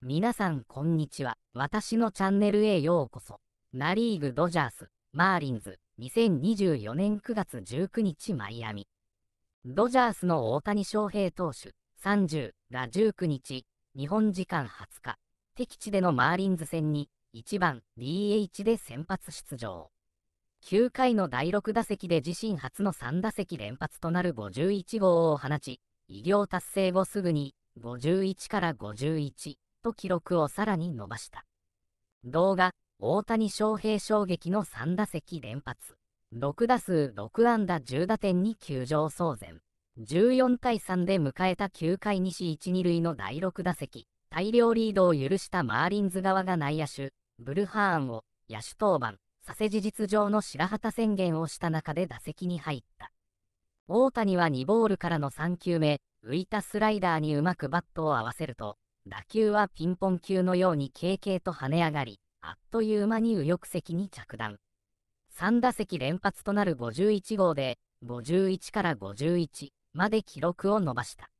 皆さんこんにちは。私のチャンネルへようこそ。ナリーグドジャース、マーリンズ、2024年9月19日マイアミ。ドジャースの大谷翔平投手、30が19日、日本時間20日、敵地でのマーリンズ戦に、1番 DH で先発出場。9回の第6打席で自身初の3打席連発となる51号を放ち、偉業達成後すぐに、51から51。ト記録をさらに伸ばした。動画、大谷翔平衝撃の3打席連発。6打数6安打10打点に球場騒然。14対3で迎えた9回西1、2塁の第6打席。大量リードを許したマーリンズ側が内野手、ブルハーンを野手登板させ事実上の白旗宣言をした中で打席に入った。大谷は2ボールからの3球目、浮いたスライダーにうまくバットを合わせると、打球はピンポン球のように軽々と跳ね上がり、あっという間に右翼席に着弾。3打席連発となる51号で、51から51まで記録を伸ばした。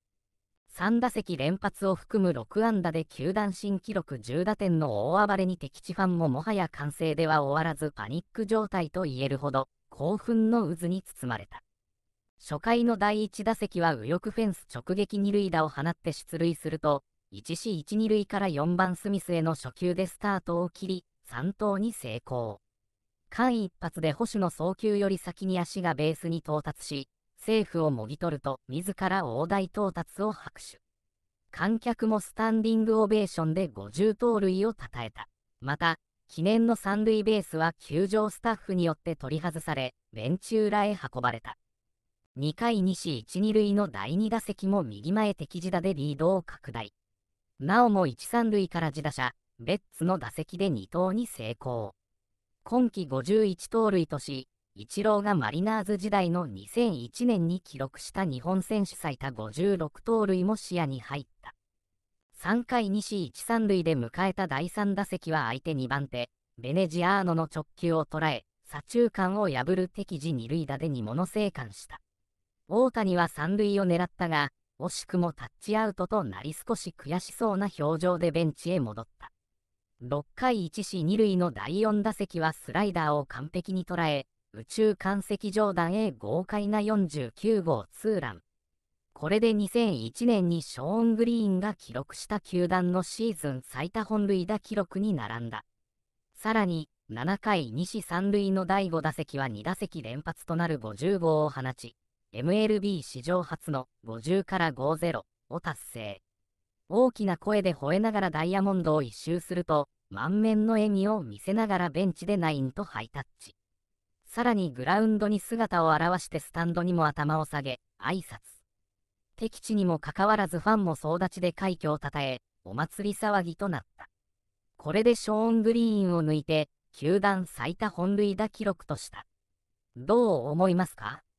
3打席連発を含む6安打で球団新記録10打点の大暴れに敵地ファンももはや完成では終わらずパニック状態と言えるほど興奮の渦に包まれた初回の第1打席は右翼フェンス直撃二塁打を放って出塁すると 1C1、2塁から4番スミスへの初球でスタートを切り、3投に成功。間一髪で保守の送球より先に足がベースに到達し、セーフをもぎ取ると、自ら大台到達を拍手。観客もスタンディングオベーションで50盗塁を称えた。また、記念の三塁ベースは球場スタッフによって取り外され、ベンチ裏へ運ばれた。2回2四1、2塁の第2打席も右前敵地打でリードを拡大。なおも一三塁から自打者、ベッツの打席で2投に成功。今季51盗塁とし、イチローがマリナーズ時代の2001年に記録した日本選手最多56盗塁も視野に入った。3回西一三塁で迎えた第3打席は相手2番手、ベネジアーノの直球を捉え、左中間を破る敵地二塁打で2物生還した。大谷は塁を狙ったが、惜しくもタッチアウトとなり少し悔しそうな表情でベンチへ戻った。6回1死2塁の第4打席はスライダーを完璧に捉え、宇宙間測上段へ豪快な49号ツーラン。これで2001年にショーン・グリーンが記録した球団のシーズン最多本塁打記録に並んだ。さらに、7回2死3塁の第5打席は2打席連発となる50号を放ち、MLB 史上初の50から50を達成。大きな声で吠えながらダイヤモンドを一周すると、満面の笑みを見せながらベンチでナインとハイタッチ。さらにグラウンドに姿を現してスタンドにも頭を下げ、挨拶。敵地にもかかわらずファンも総立ちで快挙をたたえ、お祭り騒ぎとなった。これでショーン・グリーンを抜いて、球団最多本塁打記録とした。どう思いますか